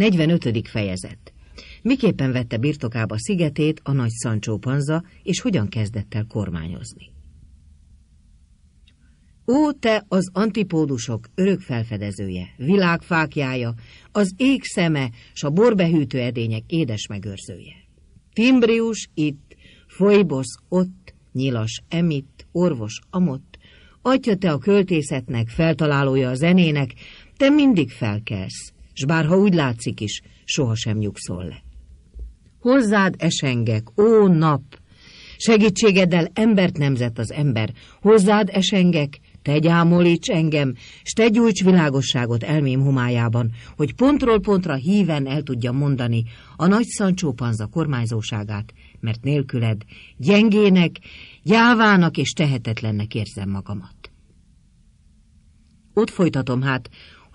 45. fejezet. Miképpen vette birtokába szigetét a nagy Sancho Panza, és hogyan kezdett el kormányozni? Ó, te az antipódusok örök felfedezője, világfákjája, az ég szeme s a borbehűtő edények édes megőrzője. Timbrius itt, folybosz ott, nyilas emitt, orvos amott, atya te a költészetnek, feltalálója a zenének, te mindig felkelsz, s bárha úgy látszik is, sohasem nyugszol le. Hozzád esengek, ó nap! Segítségeddel embert nemzet az ember, hozzád esengek, te gyámolíts engem, s te gyújts világosságot elmém homályában, hogy pontról pontra híven el tudja mondani a nagy szancsópanza kormányzóságát, mert nélküled gyengének, gyávának és tehetetlennek érzem magamat. Ott folytatom hát,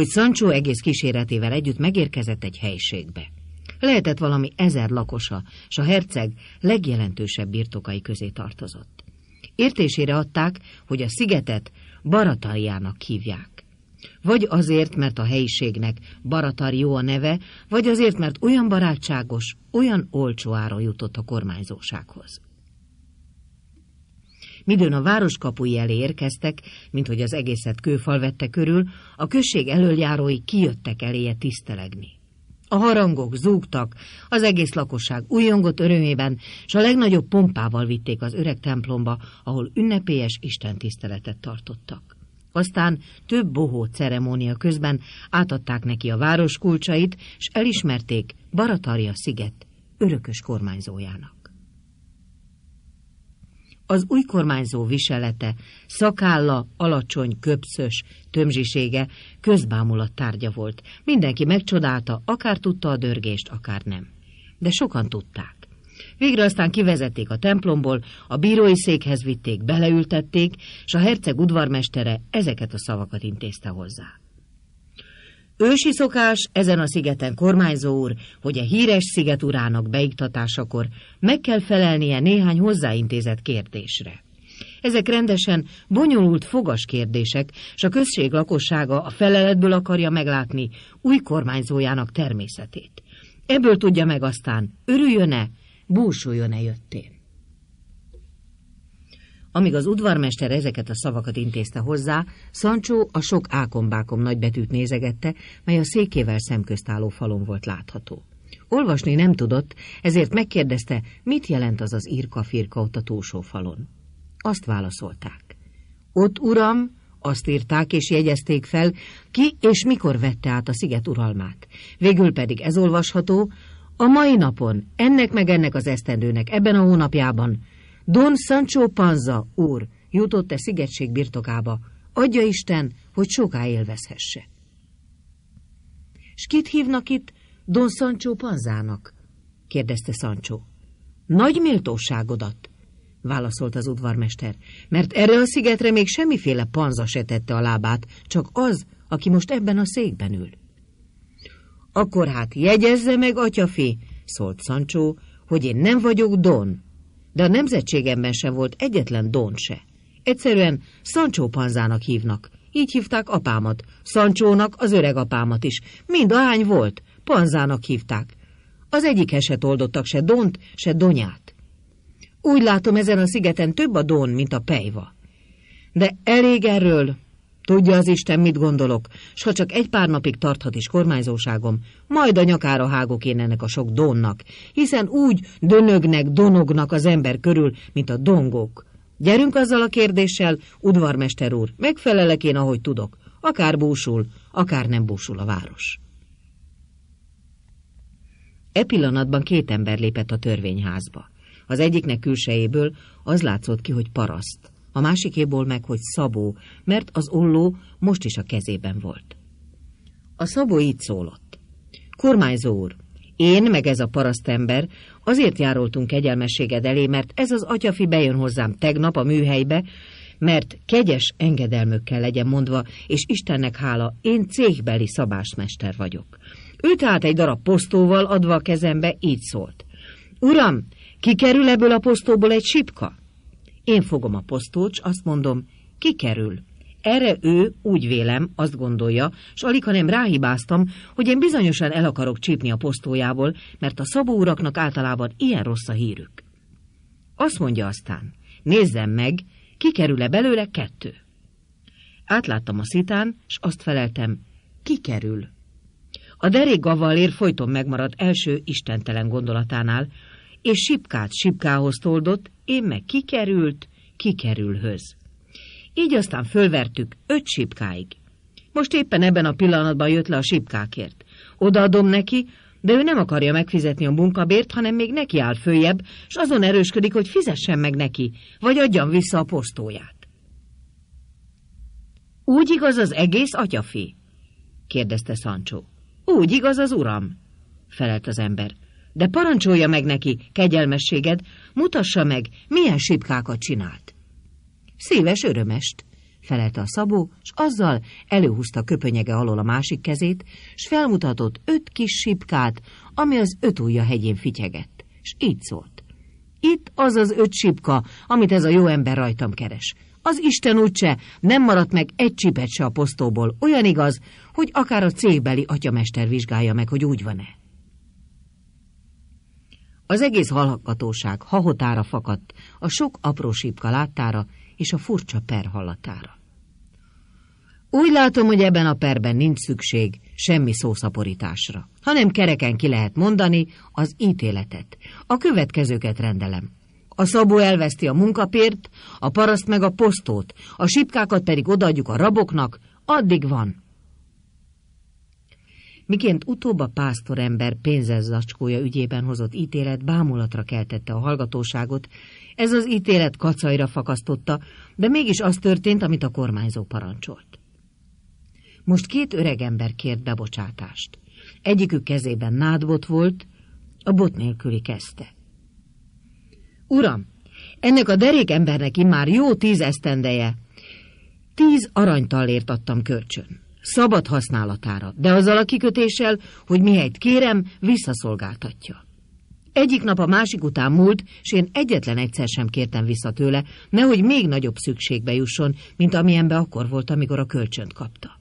hogy Sancho egész kíséretével együtt megérkezett egy helységbe. Lehetett valami ezer lakosa, s a herceg legjelentősebb birtokai közé tartozott. Értésére adták, hogy a szigetet Baratarjának hívják. Vagy azért, mert a helyiségnek Baratar jó a neve, vagy azért, mert olyan barátságos, olyan olcsó ára jutott a kormányzósághoz. Midőn a város kapui elé érkeztek, mint hogy az egészet kőfal vette körül, a község elöljárói kijöttek eléje tisztelegni. A harangok zúgtak, az egész lakosság újongott örömében, és a legnagyobb pompával vitték az öreg templomba, ahol ünnepélyes istentiszteletet tartottak. Aztán több bohó ceremónia közben átadták neki a város kulcsait, és elismerték Baratarja sziget örökös kormányzójának. Az új kormányzó viselete, szakálla, alacsony, köpszös, tömzsisége közbámulat tárgya volt. Mindenki megcsodálta, akár tudta a dörgést, akár nem. De sokan tudták. Végre aztán kivezették a templomból, a bírói székhez vitték, beleültették, és a herceg udvarmestere ezeket a szavakat intézte hozzá. Ősi szokás ezen a szigeten kormányzó úr, hogy a híres sziget urának beiktatásakor meg kell felelnie néhány hozzáintézett kérdésre. Ezek rendesen bonyolult fogas kérdések, és a község lakossága a feleletből akarja meglátni új kormányzójának természetét. Ebből tudja meg aztán, örüljön-e, búsuljon-e jöttén. Amíg az udvarmester ezeket a szavakat intézte hozzá, Sancho a sok ákombákom nagybetűt nézegette, mely a székével szemközt álló falon volt látható. Olvasni nem tudott, ezért megkérdezte, mit jelent az az írka-firka ott a túlsó falon. Azt válaszolták. Ott, uram, azt írták és jegyezték fel, ki és mikor vette át a sziget uralmát. Végül pedig ez olvasható, a mai napon, ennek meg ennek az esztendőnek, ebben a hónapjában Don Sancho Panza, úr, jutott-e szigetség birtokába. Adja Isten, hogy soká élvezhesse. S kit hívnak itt Don Sancho Panzának? kérdezte Sancho. Nagy méltóságodat, válaszolt az udvarmester, mert erre a szigetre még semmiféle panza se tette a lábát, csak az, aki most ebben a székben ül. Akkor hát jegyezze meg, atyafi, szólt Sancho, hogy én nem vagyok Don, de a nemzetségemben sem volt egyetlen don se. Egyszerűen Sancho Panzának hívnak. Így hívták apámat, Sancsónak az öreg apámat is. Mind ahány volt, Panzának hívták. Az egyik eset oldottak se dont, se donyát. Úgy látom, ezen a szigeten több a don, mint a pejva. De elég erről, Tudja az Isten, mit gondolok, s ha csak egy pár napig tarthat is kormányzóságom, majd a nyakára hágok én ennek a sok donnak, hiszen úgy dönögnek, donognak az ember körül, mint a dongok. Gyerünk azzal a kérdéssel, udvarmester úr, megfelelek én, ahogy tudok. Akár búsul, akár nem búsul a város. E pillanatban két ember lépett a törvényházba. Az egyiknek külsejéből az látszott ki, hogy paraszt a másikéból meg, hogy Szabó, mert az olló most is a kezében volt. A Szabó így szólott. Kormányzó úr, én meg ez a parasztember azért járultunk kegyelmességed elé, mert ez az atyafi bejön hozzám tegnap a műhelybe, mert kegyes engedelmökkel legyen mondva, és Istennek hála, én cégbeli szabásmester vagyok. Ő tehát egy darab posztóval adva a kezembe így szólt. Uram, kikerül ebből a posztóból egy sipka? Én fogom a posztót, s azt mondom, kikerül. Erre ő, úgy vélem, azt gondolja, s alig, hanem ráhibáztam, hogy én bizonyosan el akarok csípni a posztójából, mert a szabó uraknak általában ilyen rossz a hírük. Azt mondja aztán, nézzem meg, kikerül-e belőle kettő. Átláttam a szitán, s azt feleltem, kikerül. A derék gavallér folyton megmaradt első istentelen gondolatánál, és sipkát sipkához toldott, én meg kikerült, kikerülhöz. Így aztán fölvertük öt sipkáig. Most éppen ebben a pillanatban jött le a sipkákért. Odaadom neki, de ő nem akarja megfizetni a munkabért, hanem még neki áll följebb, és azon erősködik, hogy fizessen meg neki, vagy adjam vissza a posztóját. Úgy igaz az egész atyafi? kérdezte Sancho. Úgy igaz az uram, felelt az ember de parancsolja meg neki, kegyelmességed, mutassa meg, milyen sipkákat csinált. Szíves örömest, felelte a szabó, s azzal előhúzta köpönyege alól a másik kezét, s felmutatott öt kis sipkát, ami az öt ujja hegyén fityegett, s így szólt. Itt az az öt sipka, amit ez a jó ember rajtam keres. Az Isten úgyse, nem maradt meg egy csipet se a posztóból, olyan igaz, hogy akár a cégbeli atyamester vizsgálja meg, hogy úgy van-e. Az egész hallgatóság hahotára fakadt, a sok apró sípka láttára és a furcsa per hallatára. Úgy látom, hogy ebben a perben nincs szükség semmi szószaporításra, hanem kereken ki lehet mondani az ítéletet. A következőket rendelem. A szabó elveszti a munkapért, a paraszt meg a posztót, a sipkákat pedig odaadjuk a raboknak, addig van. Miként utóbb a pásztorember pénzes zacskója ügyében hozott ítélet bámulatra keltette a hallgatóságot, ez az ítélet kacajra fakasztotta, de mégis az történt, amit a kormányzó parancsolt. Most két öreg ember kért bebocsátást. Egyikük kezében nádbot volt, a bot nélküli kezdte. Uram, ennek a derék embernek immár jó tíz esztendeje. Tíz aranytallért adtam kölcsön szabad használatára, de azzal a kikötéssel, hogy mihelyt kérem, visszaszolgáltatja. Egyik nap a másik után múlt, és én egyetlen egyszer sem kértem vissza tőle, nehogy még nagyobb szükségbe jusson, mint amilyenbe akkor volt, amikor a kölcsönt kapta.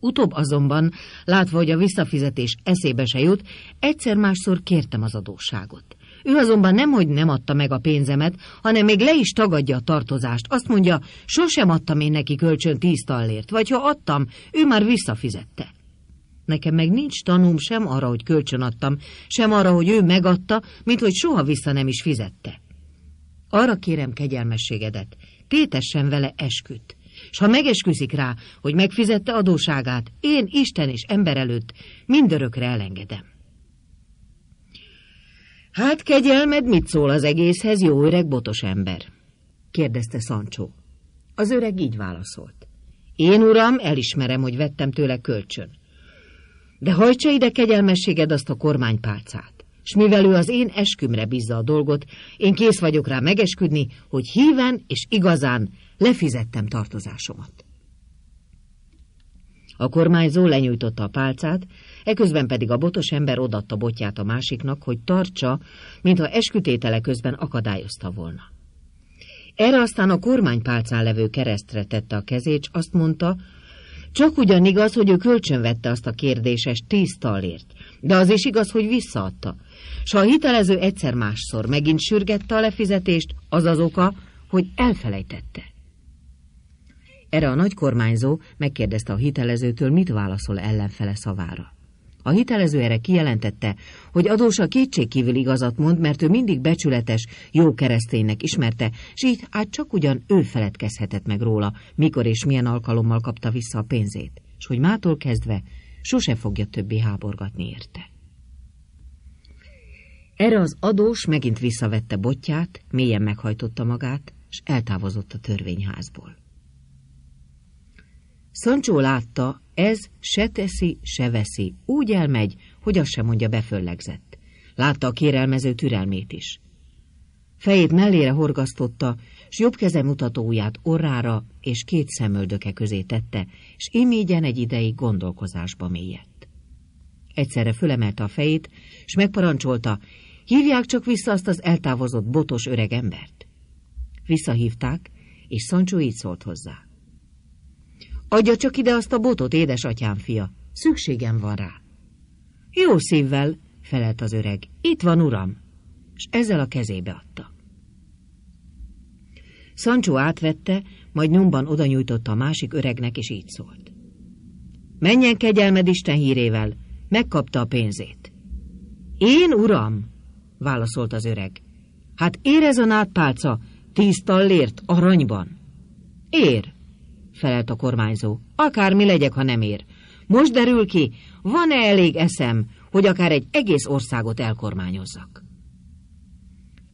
Utóbb azonban, látva, hogy a visszafizetés eszébe se jut, egyszer-másszor kértem az adósságot. Ő azonban nem, nem adta meg a pénzemet, hanem még le is tagadja a tartozást. Azt mondja, sosem adtam én neki kölcsön tíz tallért, vagy ha adtam, ő már visszafizette. Nekem meg nincs tanúm sem arra, hogy kölcsön adtam, sem arra, hogy ő megadta, mint hogy soha vissza nem is fizette. Arra kérem kegyelmességedet, tétessen vele esküt, és ha megesküszik rá, hogy megfizette adóságát, én Isten és ember előtt mindörökre elengedem. Hát kegyelmed, mit szól az egészhez, jó öreg botos ember? kérdezte Sancho. Az öreg így válaszolt. Én, uram, elismerem, hogy vettem tőle kölcsön. De hajtsa ide kegyelmességed azt a kormánypálcát, s mivel ő az én eskümre bízza a dolgot, én kész vagyok rá megesküdni, hogy híven és igazán lefizettem tartozásomat. A kormányzó lenyújtotta a pálcát, Eközben pedig a botos ember odatta botját a másiknak, hogy tartsa, mintha eskütétele közben akadályozta volna. Erre aztán a kormánypálcán levő keresztre tette a kezét, azt mondta, csak ugyan igaz, hogy ő kölcsönvette azt a kérdéses tíz talért, de az is igaz, hogy visszaadta. S a hitelező egyszer másszor megint sürgette a lefizetést, az az oka, hogy elfelejtette. Erre a nagykormányzó megkérdezte a hitelezőtől, mit válaszol ellenfele szavára. A hitelező erre kijelentette, hogy adósa kétségkívül igazat mond, mert ő mindig becsületes, jó kereszténynek ismerte, s így hát csak ugyan ő feledkezhetett meg róla, mikor és milyen alkalommal kapta vissza a pénzét, és hogy mától kezdve sose fogja többi háborgatni érte. Erre az adós megint visszavette botját, mélyen meghajtotta magát, és eltávozott a törvényházból. Sancho látta, ez se teszi, se veszi. Úgy elmegy, hogy azt sem mondja beföllegzett. Látta a kérelmező türelmét is. Fejét mellére horgasztotta, s jobb keze mutatóját orrára és két szemöldöke közé tette, s imígyen egy ideig gondolkozásba mélyett. Egyszerre fölemelte a fejét, s megparancsolta, hívják csak vissza azt az eltávozott botos öreg embert. Visszahívták, és Sancho így szólt hozzá. Adja csak ide azt a botot, édesatyám fia. Szükségem van rá. Jó szívvel, felelt az öreg. Itt van, uram. És ezzel a kezébe adta. Sancho átvette, majd nyomban oda nyújtotta a másik öregnek, és így szólt. Menjen kegyelmed Isten hírével, megkapta a pénzét. Én, uram, válaszolt az öreg. Hát érez a nádpálca tíz tallért aranyban. Ér, felelt a kormányzó. Akármi legyek, ha nem ér. Most derül ki, van-e elég eszem, hogy akár egy egész országot elkormányozzak?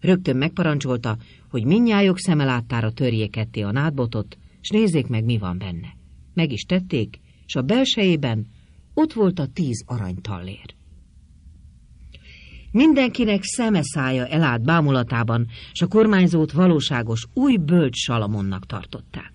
Rögtön megparancsolta, hogy minnyájuk szeme láttára törjék ketté a nádbotot, s nézzék meg, mi van benne. Meg is tették, s a belsejében ott volt a tíz aranytallér. Mindenkinek szeme szája elállt bámulatában, s a kormányzót valóságos új bölcs Salamonnak tartották.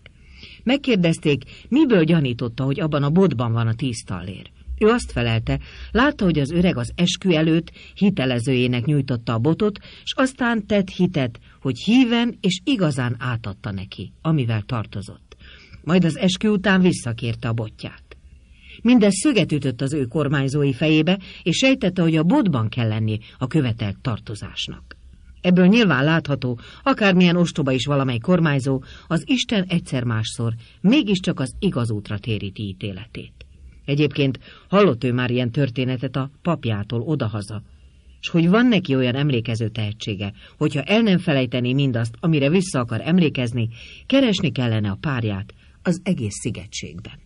Megkérdezték, miből gyanította, hogy abban a botban van a tíz tallér. Ő azt felelte, látta, hogy az öreg az eskü előtt hitelezőjének nyújtotta a botot, s aztán tett hitet, hogy híven és igazán átadta neki, amivel tartozott. Majd az eskü után visszakérte a botját. Mindez szöget ütött az ő kormányzói fejébe, és sejtette, hogy a botban kell lenni a követelt tartozásnak. Ebből nyilván látható, akármilyen ostoba is valamely kormányzó, az Isten egyszer-másszor mégiscsak az igaz útra téríti ítéletét. Egyébként hallott ő már ilyen történetet a papjától odahaza, s hogy van neki olyan emlékező tehetsége, hogyha el nem felejteni mindazt, amire vissza akar emlékezni, keresni kellene a párját az egész szigetségben.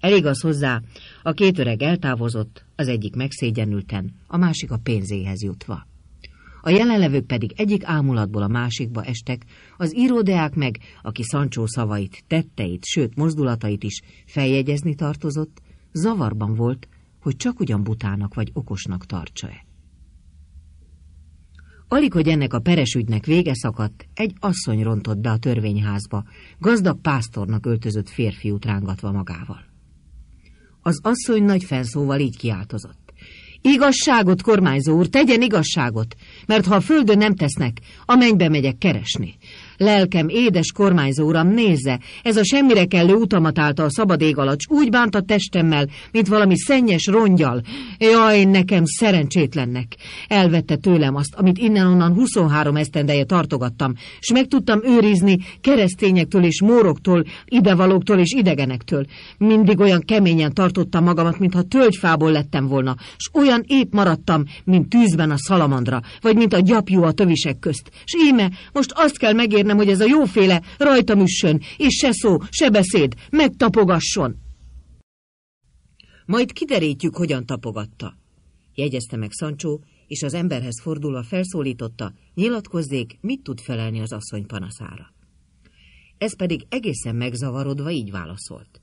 Elég az hozzá, a két öreg eltávozott, az egyik megszégyenülten, a másik a pénzéhez jutva. A jelenlevők pedig egyik ámulatból a másikba estek, az íródeák meg, aki Sancsó szavait, tetteit, sőt mozdulatait is feljegyezni tartozott, zavarban volt, hogy csak ugyan butának vagy okosnak tartsa-e. Alig, hogy ennek a peresügynek vége szakadt, egy asszony rontott be a törvényházba, gazdag pásztornak öltözött férfiút rángatva magával. Az asszony nagy felszóval így kiáltozott. Igazságot, kormányzó úr, tegyen igazságot, mert ha a földön nem tesznek, amennybe megyek keresni. Lelkem, édes kormányzó uram, nézze, ez a semmire kellő utamat a szabad ég alacs úgy bánt a testemmel, mint valami szennyes rongyal. Jaj, nekem szerencsétlennek! Elvette tőlem azt, amit innen-onnan 23 esztendeje tartogattam, s meg tudtam őrizni keresztényektől és móroktól, idevalóktól és idegenektől. Mindig olyan keményen tartottam magamat, mintha tölgyfából lettem volna, s olyan épp maradtam, mint tűzben a szalamandra, vagy mint a gyapjú a tövisek közt. S íme, most azt kell megérni, kérnem, hogy ez a jóféle rajtam üssön, és se szó, se beszéd, megtapogasson. Majd kiderítjük, hogyan tapogatta. Jegyezte meg Sancho, és az emberhez fordulva felszólította, nyilatkozzék, mit tud felelni az asszony panaszára. Ez pedig egészen megzavarodva így válaszolt.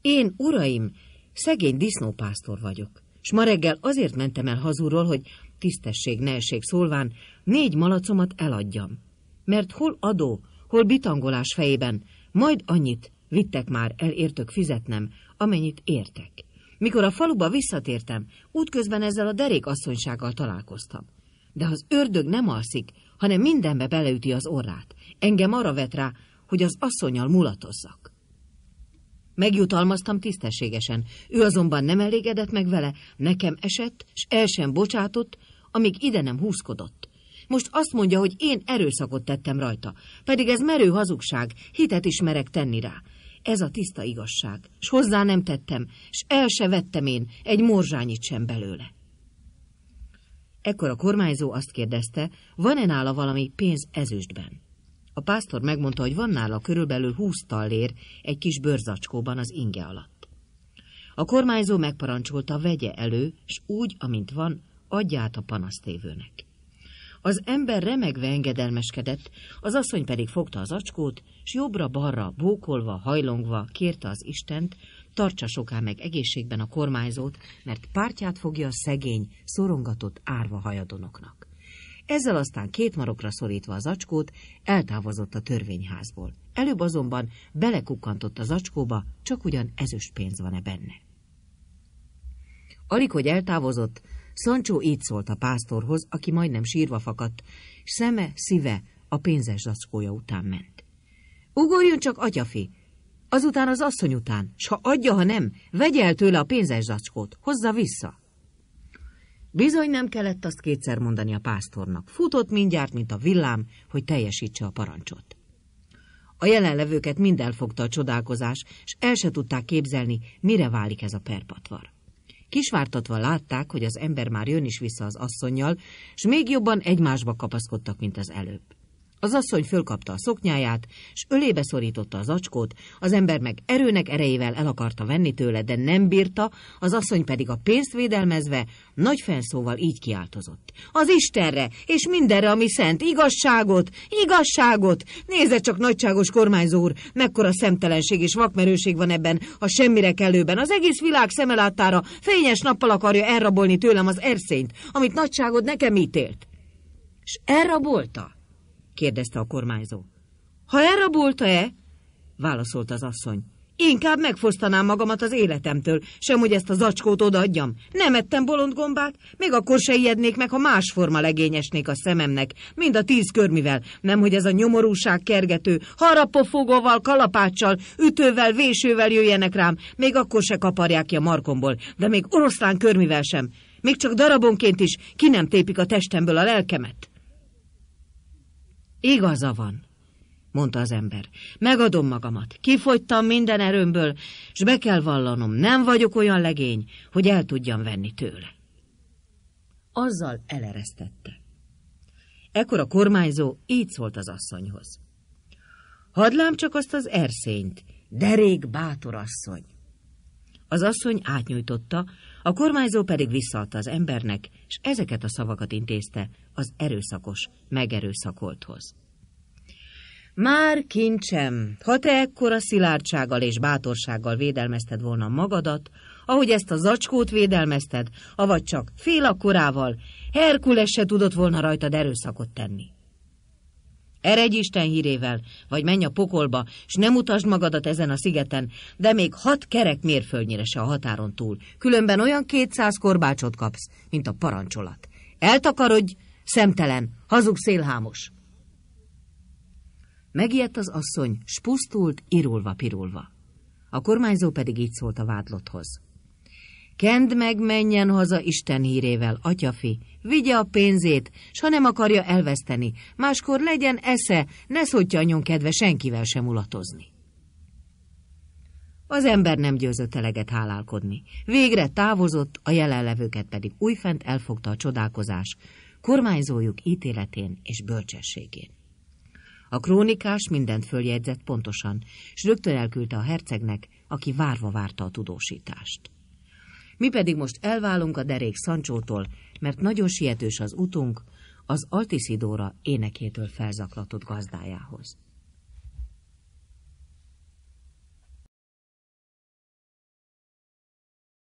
Én, uraim, szegény disznópásztor vagyok, s ma reggel azért mentem el hazúról, hogy tisztesség, neesség szólván négy malacomat eladjam mert hol adó, hol bitangolás fejében, majd annyit vittek már, elértök fizetnem, amennyit értek. Mikor a faluba visszatértem, útközben ezzel a derék asszonysággal találkoztam. De az ördög nem alszik, hanem mindenbe beleüti az orrát. Engem arra vet rá, hogy az asszonyal mulatozzak. Megjutalmaztam tisztességesen, ő azonban nem elégedett meg vele, nekem esett, s el sem bocsátott, amíg ide nem húzkodott. Most azt mondja, hogy én erőszakot tettem rajta. Pedig ez merő hazugság, hitet is merek tenni rá. Ez a tiszta igazság, s hozzá nem tettem, s el se vettem én egy morzsányit sem belőle. Ekkor a kormányzó azt kérdezte, van-e nála valami pénz ezüstben? A pásztor megmondta, hogy van nála körülbelül húsz tallér egy kis bőrzacskóban az inge alatt. A kormányzó megparancsolta, vegye elő, s úgy, amint van, adját a panasztévőnek. Az ember remegve engedelmeskedett, az asszony pedig fogta az acskót, s jobbra-balra, bókolva, hajlongva kérte az Istent, tartsa soká meg egészségben a kormányzót, mert pártját fogja a szegény, szorongatott árva hajadonoknak. Ezzel aztán két marokra szorítva az acskót, eltávozott a törvényházból. Előbb azonban belekukkantott az acskóba, csak ugyan ezüst pénz van-e benne. Alig, hogy eltávozott, Szancsó így szólt a pásztorhoz, aki majdnem sírva fakadt, és szeme, szíve a pénzes zacskója után ment. Ugorjon csak, atyafi! Azután az asszony után, s ha adja, ha nem, vegye el tőle a pénzes zacskót, hozza vissza! Bizony nem kellett azt kétszer mondani a pásztornak. Futott mindjárt, mint a villám, hogy teljesítse a parancsot. A jelenlevőket mind elfogta a csodálkozás, és el se tudták képzelni, mire válik ez a perpatvar. Kisvártatva látták, hogy az ember már jön is vissza az asszonnyal, s még jobban egymásba kapaszkodtak, mint az előbb. Az asszony fölkapta a szoknyáját, s ölébe szorította az acskót, az ember meg erőnek erejével el akarta venni tőle, de nem bírta, az asszony pedig a pénzt védelmezve nagy felszóval így kiáltozott. Az Istenre, és mindenre, ami szent, igazságot, igazságot! Nézze csak, nagyságos kormányzó úr, mekkora szemtelenség és vakmerőség van ebben a semmire kellőben. Az egész világ szemelátára fényes nappal akarja elrabolni tőlem az erszényt, amit nagyságod nekem ítélt. És elrabolta? kérdezte a kormányzó. Ha elrabolta-e? válaszolt az asszony. Inkább megfosztanám magamat az életemtől, sem hogy ezt a zacskót odaadjam. Nem ettem bolond gombát, még akkor se ijednék meg, ha másforma legényesnék a szememnek, mind a tíz körmivel, nem hogy ez a nyomorúság kergető, harapofogóval, kalapáccsal, ütővel, vésővel jöjjenek rám, még akkor se kaparják ki a markomból, de még oroszlán körmivel sem, még csak darabonként is ki nem tépik a testemből a lelkemet. Igaza van, mondta az ember. Megadom magamat, kifogytam minden erőmből, s be kell vallanom, nem vagyok olyan legény, hogy el tudjam venni tőle. Azzal eleresztette. Ekkor a kormányzó így szólt az asszonyhoz. Hadlám csak azt az erszényt, derék bátor asszony. Az asszony átnyújtotta, a kormányzó pedig visszaadta az embernek, és ezeket a szavakat intézte az erőszakos, megerőszakolthoz. Már kincsem, ha te ekkora szilárdsággal és bátorsággal védelmezted volna magadat, ahogy ezt a zacskót védelmezted, avagy csak fél akkorával, Herkules se tudott volna rajtad erőszakot tenni. Eredj Isten hírével, vagy menj a pokolba, s nem utasd magadat ezen a szigeten, de még hat kerek mérföldnyire se a határon túl, különben olyan kétszáz korbácsot kapsz, mint a parancsolat. Eltakarodj, Szemtelen, hazug szélhámos. Megijedt az asszony, spusztult, irulva-pirulva. A kormányzó pedig így szólt a vádlotthoz. Kend meg, menjen haza Isten hírével, atyafi, vigye a pénzét, s ha nem akarja elveszteni, máskor legyen esze, ne anyon kedve senkivel sem ulatozni. Az ember nem győzött eleget hálálkodni. Végre távozott, a jelenlevőket pedig újfent elfogta a csodálkozás, kormányzójuk ítéletén és bölcsességén. A krónikás mindent följegyzett pontosan, és rögtön elküldte a hercegnek, aki várva várta a tudósítást. Mi pedig most elválunk a derék Szancsótól, mert nagyon sietős az utunk az Altiszidóra énekétől felzaklatott gazdájához.